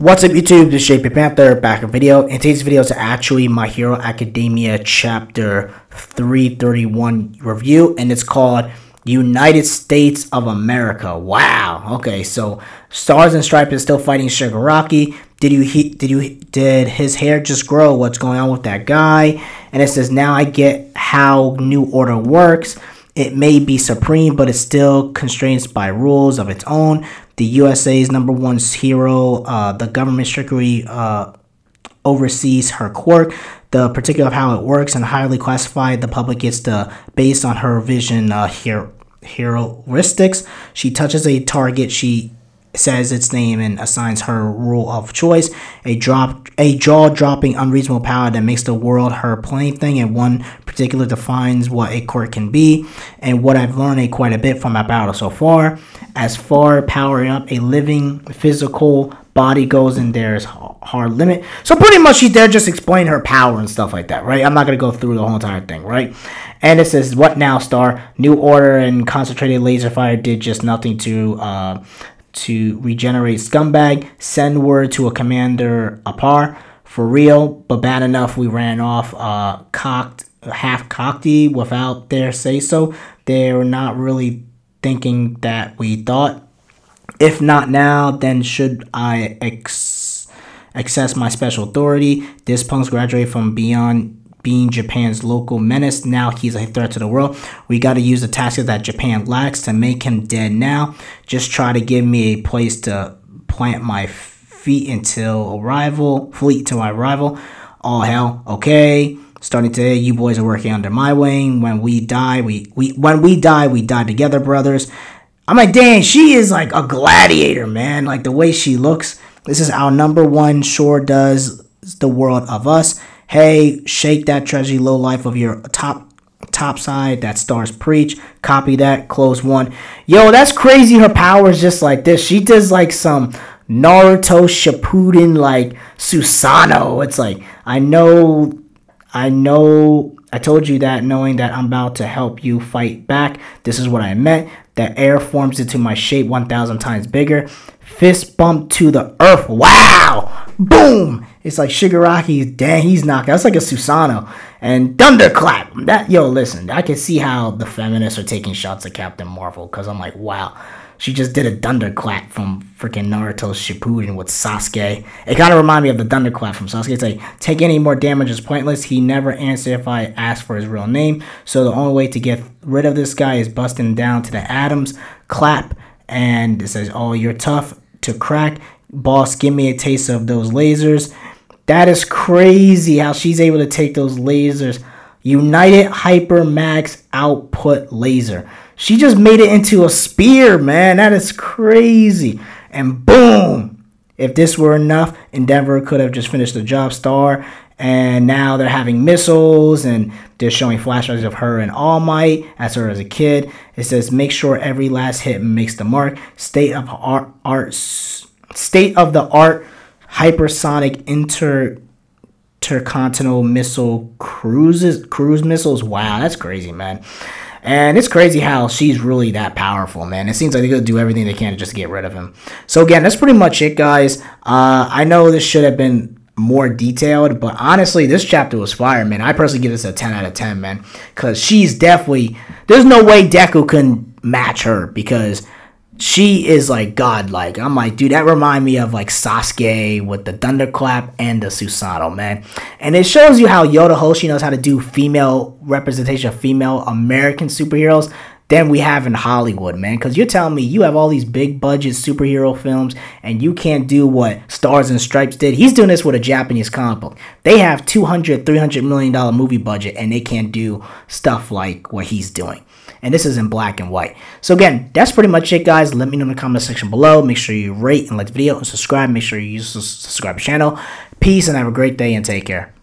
What's up YouTube, this is JP Panther, back in video, and today's video is actually My Hero Academia Chapter 331 review, and it's called United States of America. Wow, okay, so Stars and Stripes is still fighting Shigaraki. Did you, he, did you, did his hair just grow? What's going on with that guy? And it says, now I get how New Order works. It may be supreme, but it's still constrained by rules of its own. The USA's number one hero, uh, the government trickery uh, oversees her quirk, the particular of how it works, and highly classified. The public gets to based on her vision uh, here heuristics. She touches a target, she says its name and assigns her rule of choice, a drop a jaw-dropping unreasonable power that makes the world her plaything and one particular defines what a court can be and what I've learned quite a bit from my battle so far. As far powering up a living physical body goes and there's hard limit. So pretty much she's there just explain her power and stuff like that, right? I'm not gonna go through the whole entire thing, right? And it says, "What now, Star? New Order and concentrated laser fire did just nothing to uh, to regenerate scumbag, send word to a commander Apar for real, but bad enough we ran off uh, cocked, half cocky without their say so. They're not really thinking that we thought. If not now, then should I ex- access my special authority? This punk's graduate from beyond being Japan's local menace. Now he's a threat to the world. We got to use the tactics that Japan lacks to make him dead now. Just try to give me a place to plant my feet until arrival, fleet to my arrival. All hell, okay. Starting today, you boys are working under my wing. When we die, we, we when we die, we die together, brothers. I'm like, damn, she is like a gladiator, man. Like the way she looks. This is our number one. Sure does the world of us hey, shake that tragedy low life of your top top side that stars preach copy that close one yo that's crazy her power is just like this she does like some naruto shippuden like susano it's like i know i know i told you that knowing that i'm about to help you fight back this is what i meant that air forms into my shape 1,000 times bigger. Fist bump to the earth. Wow! Boom! It's like Shigaraki. Dang, he's knocked That's like a Susano. And thunderclap. That yo, listen. I can see how the feminists are taking shots at Captain Marvel because I'm like, wow, she just did a thunderclap from freaking Naruto Shippuden with Sasuke. It kind of reminded me of the thunderclap from Sasuke. It's like, take any more damage is pointless. He never answered if I asked for his real name. So the only way to get rid of this guy is busting down to the atoms. Clap. And it says, oh, you're tough to crack. Boss, give me a taste of those lasers. That is crazy how she's able to take those lasers. United Hyper Max Output Laser. She just made it into a spear, man. That is crazy and boom. If this were enough, Endeavor could have just finished the job star. And now they're having missiles and they're showing flashbacks of her and All Might as her as a kid. It says, make sure every last hit makes the mark. State of art, art state of the art hypersonic inter intercontinental missile cruises cruise missiles. Wow, that's crazy, man. And it's crazy how she's really that powerful, man. It seems like they're going to do everything they can to just get rid of him. So, again, that's pretty much it, guys. Uh, I know this should have been more detailed. But honestly, this chapter was fire, man. I personally give this a 10 out of 10, man. Because she's definitely. There's no way Deku couldn't match her because she is like godlike. I'm like, dude, that remind me of like Sasuke with the thunderclap and the Susanoo, man. And it shows you how Yoda Hoshi knows how to do female representation of female American superheroes than we have in Hollywood, man. Because you're telling me you have all these big budget superhero films and you can't do what Stars and Stripes did. He's doing this with a Japanese comic book. They have 200, 300 million dollar movie budget and they can't do stuff like what he's doing and this is in black and white. So again, that's pretty much it, guys. Let me know in the comment section below. Make sure you rate and like the video and subscribe. Make sure you subscribe to the channel. Peace and have a great day and take care.